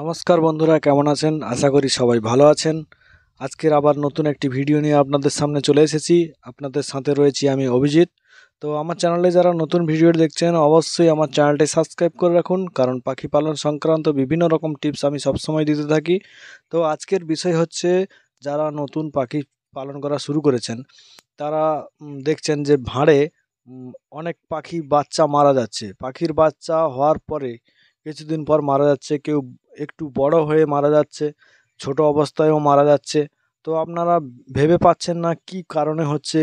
নমস্কার বন্ধুরা কেমন আছেন আশা করি সবাই ভালো আছেন আজকের আবার নতুন একটি ভিডিও নিয়ে আপনাদের সামনে চলে এসেছি আপনাদের সাথে রয়েছি আমি অভিজিৎ তো আমার চ্যানেলে যারা নতুন ভিডিও দেখছেন অবশ্যই আমার চ্যানেলটি সাবস্ক্রাইব করে রাখুন কারণ পাখি পালন সংক্রান্ত বিভিন্ন রকম টিপস আমি সবসময় দিতে থাকি তো আজকের বিষয় হচ্ছে যারা নতুন পাখি পালন করা শুরু করেছেন তারা দেখছেন যে ভাঁড়ে অনেক পাখি বাচ্চা মারা যাচ্ছে পাখির বাচ্চা হওয়ার পরে কিছুদিন পর মারা যাচ্ছে কেউ একটু বড় হয়ে মারা যাচ্ছে ছোট অবস্থায়ও মারা যাচ্ছে তো আপনারা ভেবে পাচ্ছেন না কি কারণে হচ্ছে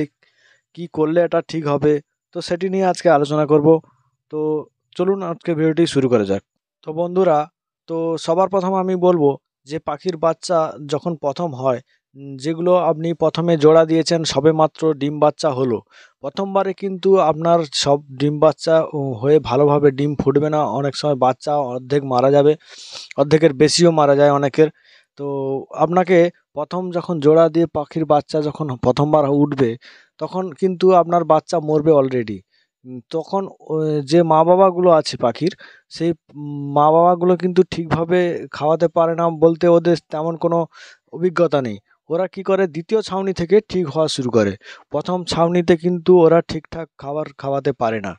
কি করলে এটা ঠিক হবে তো সেটি নিয়ে আজকে আলোচনা করব তো চলুন আজকে ভিডিওটি শুরু করা যাক তো বন্ধুরা তো সবার প্রথম আমি বলবো যে পাখির বাচ্চা যখন প্রথম হয় যেগুলো আপনি প্রথমে জোড়া দিয়েছেন সবে মাত্র ডিম বাচ্চা হলো প্রথমবারে কিন্তু আপনার সব ডিম বাচ্চা হয়ে ভালোভাবে ডিম ফুটবে না অনেক সময় বাচ্চা অর্ধেক মারা যাবে অর্ধেকের বেশিও মারা যায় অনেকের তো আপনাকে প্রথম যখন জোড়া দিয়ে পাখির বাচ্চা যখন প্রথমবার উঠবে তখন কিন্তু আপনার বাচ্চা মরবে অলরেডি তখন যে মা বাবাগুলো আছে পাখির সেই মা বাবাগুলো কিন্তু ঠিকভাবে খাওয়াতে পারে না বলতে ওদের তেমন কোনো অভিজ্ঞতা নেই ওরা কি করে দ্বিতীয় ছাউনি থেকে ঠিক হওয়া শুরু করে প্রথম ছাউনিতে কিন্তু ওরা ঠিকঠাক খাবার খাওয়াতে পারে না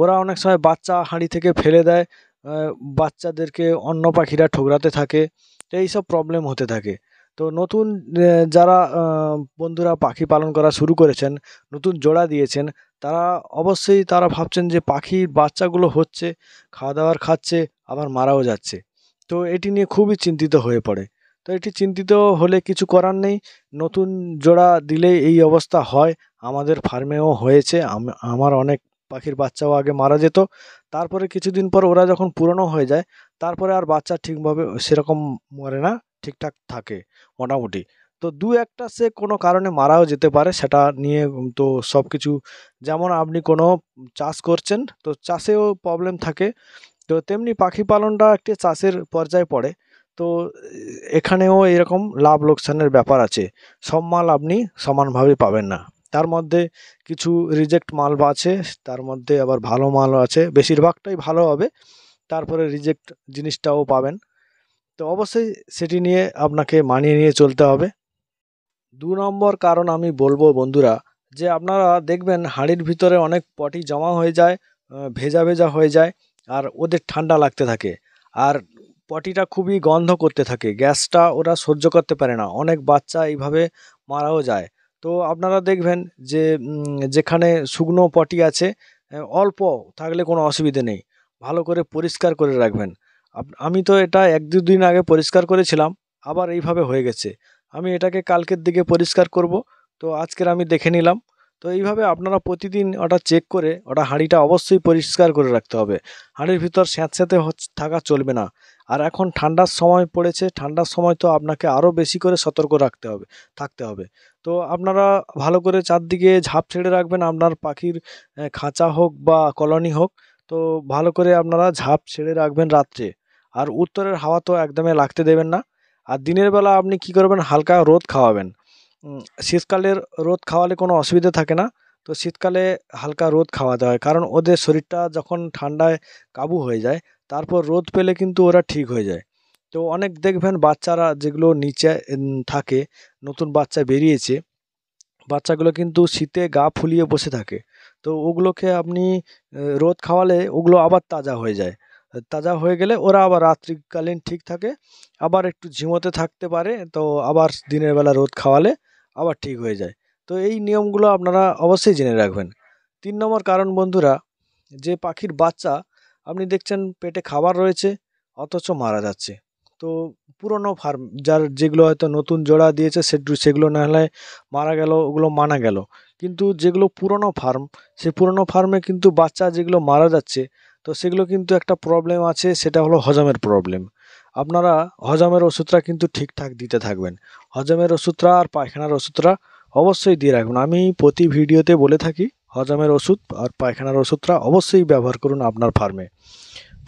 ওরা অনেক সময় বাচ্চা হাঁড়ি থেকে ফেলে দেয় বাচ্চাদেরকে অন্য পাখিরা ঠোকরাতে থাকে এই সব প্রবলেম হতে থাকে তো নতুন যারা বন্ধুরা পাখি পালন করা শুরু করেছেন নতুন জোড়া দিয়েছেন তারা অবশ্যই তারা ভাবছেন যে পাখি বাচ্চাগুলো হচ্ছে খাওয়া দাওয়ার খাচ্ছে আবার মারাও যাচ্ছে তো এটি নিয়ে খুবই চিন্তিত হয়ে পড়ে তো এটি চিন্তিত হলে কিছু করার নেই নতুন জোড়া দিলে এই অবস্থা হয় আমাদের ফার্মেও হয়েছে আমার অনেক পাখির বাচ্চাও আগে মারা যেত তারপরে কিছুদিন পর ওরা যখন পুরনো হয়ে যায় তারপরে আর বাচ্চা ঠিকভাবে সেরকম মরে না ঠিকঠাক থাকে মোটামুটি তো দু একটা সে কোনো কারণে মারাও যেতে পারে সেটা নিয়ে তো সব কিছু যেমন আপনি কোনো চাষ করছেন তো চাষেও প্রবলেম থাকে তো তেমনি পাখি পালনটা একটি চাষের পর্যায়ে পড়ে তো এখানেও এরকম লাভ লোকসানের ব্যাপার আছে সব মাল আপনি সমানভাবে পাবেন না তার মধ্যে কিছু রিজেক্ট মাল আছে তার মধ্যে আবার ভালো মালও আছে বেশিরভাগটাই ভালো হবে তারপরে রিজেক্ট জিনিসটাও পাবেন তো অবশ্যই সেটি নিয়ে আপনাকে মানিয়ে নিয়ে চলতে হবে দু নম্বর কারণ আমি বলবো বন্ধুরা যে আপনারা দেখবেন হাঁড়ির ভিতরে অনেক পটি জমা হয়ে যায় ভেজা ভেজা হয়ে যায় আর ওদের ঠান্ডা লাগতে থাকে আর পটিটা খুবই গন্ধ করতে থাকে গ্যাসটা ওরা সহ্য করতে পারে না অনেক বাচ্চা এইভাবে মারাও যায় তো আপনারা দেখবেন যে যেখানে শুকনো পটি আছে অল্প থাকলে কোনো অসুবিধে নেই ভালো করে পরিষ্কার করে রাখবেন আমি তো এটা এক দুদিন আগে পরিষ্কার করেছিলাম আবার এইভাবে হয়ে গেছে আমি এটাকে কালকের দিকে পরিষ্কার করব তো আজকের আমি দেখে নিলাম তো এইভাবে আপনারা প্রতিদিন ওটা চেক করে ওটা হাঁড়িটা অবশ্যই পরিষ্কার করে রাখতে হবে হাঁড়ির ভিতর স্যাঁতস্যাঁতে থাকা চলবে না আর এখন ঠান্ডার সময় পড়েছে ঠান্ডার সময় তো আপনাকে আরও বেশি করে সতর্ক রাখতে হবে থাকতে হবে তো আপনারা ভালো করে চারদিকে ঝাঁপ ছেড়ে রাখবেন আপনার পাখির খাঁচা হোক বা কলোনি হোক তো ভালো করে আপনারা ঝাঁপ ছেড়ে রাখবেন রাত্রে আর উত্তরের হাওয়া তো একদমই লাগতে দেবেন না আর দিনের বেলা আপনি কি করবেন হালকা রোদ খাওয়াবেন শীতকালের রোদ খাওয়ালে কোনো অসুবিধা থাকে না তো শীতকালে হালকা রোদ খাওয়াতে হয় কারণ ওদের শরীরটা যখন ঠান্ডায় কাবু হয়ে যায় তারপর রোদ পেলে কিন্তু ওরা ঠিক হয়ে যায় তো অনেক দেখবেন বাচ্চারা যেগুলো নিচে থাকে নতুন বাচ্চা বেরিয়েছে বাচ্চাগুলো কিন্তু শীতে গা ফুলিয়ে বসে থাকে তো ওগুলোকে আপনি রোদ খাওয়ালে ওগুলো আবার তাজা হয়ে যায় তাজা হয়ে গেলে ওরা আবার রাত্রিকালীন ঠিক থাকে আবার একটু ঝিমোতে থাকতে পারে তো আবার দিনের বেলা রোদ খাওয়ালে আবার ঠিক হয়ে যায় তো এই নিয়মগুলো আপনারা অবশ্যই জেনে রাখবেন তিন নম্বর কারণ বন্ধুরা যে পাখির বাচ্চা আপনি দেখছেন পেটে খাবার রয়েছে অথচ মারা যাচ্ছে তো পুরনো ফার্ম যার যেগুলো হয়তো নতুন জোড়া দিয়েছে সে সেগুলো না হলে মারা গেল ওগুলো মানা গেল কিন্তু যেগুলো পুরনো ফার্ম সে পুরনো ফার্মে কিন্তু বাচ্চা যেগুলো মারা যাচ্ছে তো সেগুলো কিন্তু একটা প্রবলেম আছে সেটা হলো হজমের প্রবলেম আপনারা হজমের ওষুধটা কিন্তু ঠিকঠাক দিতে থাকবেন হজমের ওষুধটা আর পায়খানার ওষুধটা অবশ্যই দিয়ে রাখবেন আমি প্রতি ভিডিওতে বলে থাকি হজমের ওষুধ আর পায়খানার ওষুধটা অবশ্যই ব্যবহার করুন আপনার ফার্মে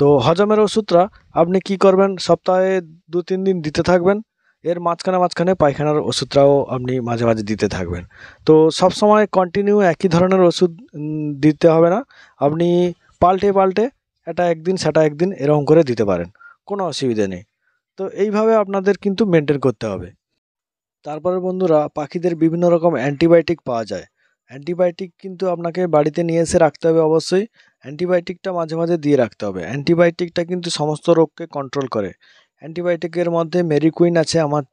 তো হজমের ওষুধটা আপনি কি করবেন সপ্তাহে দু তিন দিন দিতে থাকবেন এর মাঝখানে মাঝখানে পায়খানার ওষুধটাও আপনি মাঝে মাঝে দিতে থাকবেন তো সব সময় কন্টিনিউ একই ধরনের ওষুধ দিতে হবে না আপনি পাল্টে পাল্টে এটা একদিন সেটা একদিন এরকম করে দিতে পারেন কোনো অসুবিধা নেই তো এইভাবে আপনাদের কিন্তু মেনটেন করতে হবে তারপরে বন্ধুরা পাখিদের বিভিন্ন রকম অ্যান্টিবায়োটিক পাওয়া যায় অ্যান্টিবায়োটিক কিন্তু আপনাকে বাড়িতে নিয়ে এসে রাখতে হবে অবশ্যই অ্যান্টিবায়োটিকটা মাঝে মাঝে দিয়ে রাখতে হবে অ্যান্টিবায়োটিকটা কিন্তু সমস্ত রোগকে কন্ট্রোল করে অ্যান্টিবায়োটিকের মধ্যে মেরিকুইন আছে আমার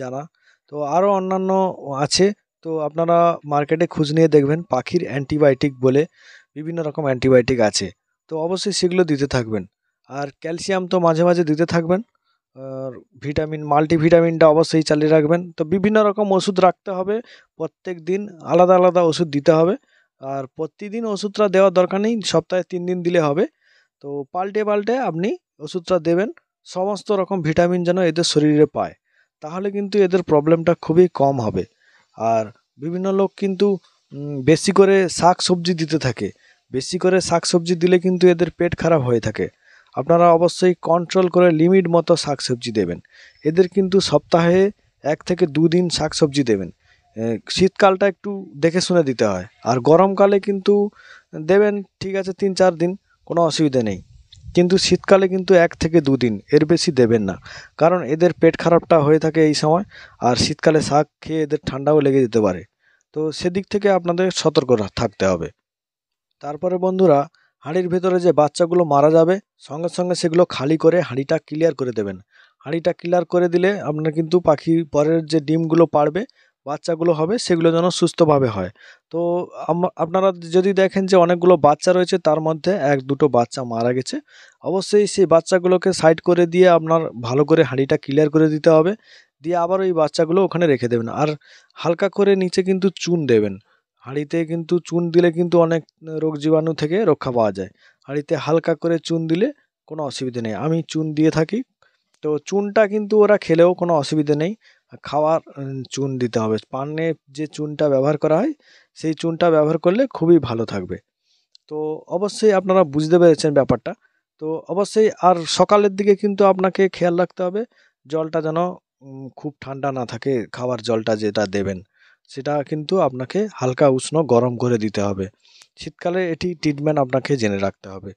জানা তো আরও অন্যান্য আছে তো আপনারা মার্কেটে খুঁজ নিয়ে দেখবেন পাখির অ্যান্টিবায়োটিক বলে বিভিন্ন রকম অ্যান্টিবায়োটিক আছে তো অবশ্যই সেগুলো দিতে থাকবেন আর ক্যালসিয়াম তো মাঝে মাঝে দিতে থাকবেন আর ভিটামিন মাল্টিভিটামিনটা অবশ্যই চালিয়ে রাখবেন তো বিভিন্ন রকম ওষুধ রাখতে হবে প্রত্যেক দিন আলাদা আলাদা ওষুধ দিতে হবে আর প্রতিদিন ওষুধটা দেওয়ার দরকার নেই সপ্তাহে তিন দিন দিলে হবে তো পাল্টে পাল্টে আপনি ওষুধটা দেবেন সমস্ত রকম ভিটামিন যেন এদের শরীরে পায় তাহলে কিন্তু এদের প্রবলেমটা খুবই কম হবে আর বিভিন্ন লোক কিন্তু বেশি করে শাক সবজি দিতে থাকে বেশি করে শাক সবজি দিলে কিন্তু এদের পেট খারাপ হয়ে থাকে আপনারা অবশ্যই কন্ট্রোল করে লিমিট মতো শাকসবজি দেবেন এদের কিন্তু সপ্তাহে এক থেকে দুদিন শাকসবজি দেবেন শীতকালটা একটু দেখে শুনে দিতে হয় আর গরমকালে কিন্তু দেবেন ঠিক আছে তিন চার দিন কোনো অসুবিধা নেই কিন্তু শীতকালে কিন্তু এক থেকে দুদিন এর বেশি দেবেন না কারণ এদের পেট খারাপটা হয়ে থাকে এই সময় আর শীতকালে শাক খেয়ে এদের ঠান্ডাও লেগে যেতে পারে তো সেদিক থেকে আপনাদের সতর্ক থাকতে হবে তারপরে বন্ধুরা হাঁড়ির ভেতরে যে বাচ্চাগুলো মারা যাবে সঙ্গে সঙ্গে সেগুলো খালি করে হাঁড়িটা ক্লিয়ার করে দেবেন হাঁড়িটা ক্লিয়ার করে দিলে আপনার কিন্তু পাখি পরের যে ডিমগুলো পারবে বাচ্চাগুলো হবে সেগুলো যেন সুস্থভাবে হয় তো আপনারা যদি দেখেন যে অনেকগুলো বাচ্চা রয়েছে তার মধ্যে এক দুটো বাচ্চা মারা গেছে অবশ্যই সেই বাচ্চাগুলোকে সাইড করে দিয়ে আপনার ভালো করে হাঁড়িটা ক্লিয়ার করে দিতে হবে দিয়ে আবার ওই বাচ্চাগুলো ওখানে রেখে দেবেন আর হালকা করে নিচে কিন্তু চুন দেবেন হাঁড়িতে কিন্তু চুন দিলে কিন্তু অনেক রোগ জীবাণু থেকে রক্ষা পাওয়া যায় হাঁড়িতে হালকা করে চুন দিলে কোনো অসুবিধে নেই আমি চুন দিয়ে থাকি তো চুনটা কিন্তু ওরা খেলেও কোনো অসুবিধে নেই খাওয়ার চুন দিতে হবে পানে যে চুনটা ব্যবহার করা হয় সেই চুনটা ব্যবহার করলে খুবই ভালো থাকবে তো অবশ্যই আপনারা বুঝতে পেরেছেন ব্যাপারটা তো অবশ্যই আর সকালের দিকে কিন্তু আপনাকে খেয়াল রাখতে হবে জলটা যেন খুব ঠান্ডা না থাকে খাওয়ার জলটা যেটা দেবেন সেটা কিন্তু আপনাকে হালকা উষ্ণ গরম করে দিতে হবে শীতকালে এটি ট্রিটমেন্ট আপনাকে জেনে রাখতে হবে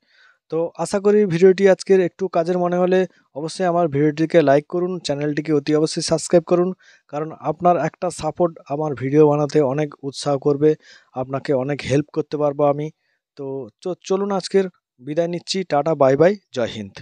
তো আশা করি ভিডিওটি আজকের একটু কাজের মনে হলে অবশ্যই আমার ভিডিওটিকে লাইক করুন চ্যানেলটিকে অতি অবশ্যই সাবস্ক্রাইব করুন কারণ আপনার একটা সাপোর্ট আমার ভিডিও বানাতে অনেক উৎসাহ করবে আপনাকে অনেক হেল্প করতে পারবো আমি তো চলুন আজকের বিদায় নিচ্ছি টাটা বাই বাই জয় হিন্দ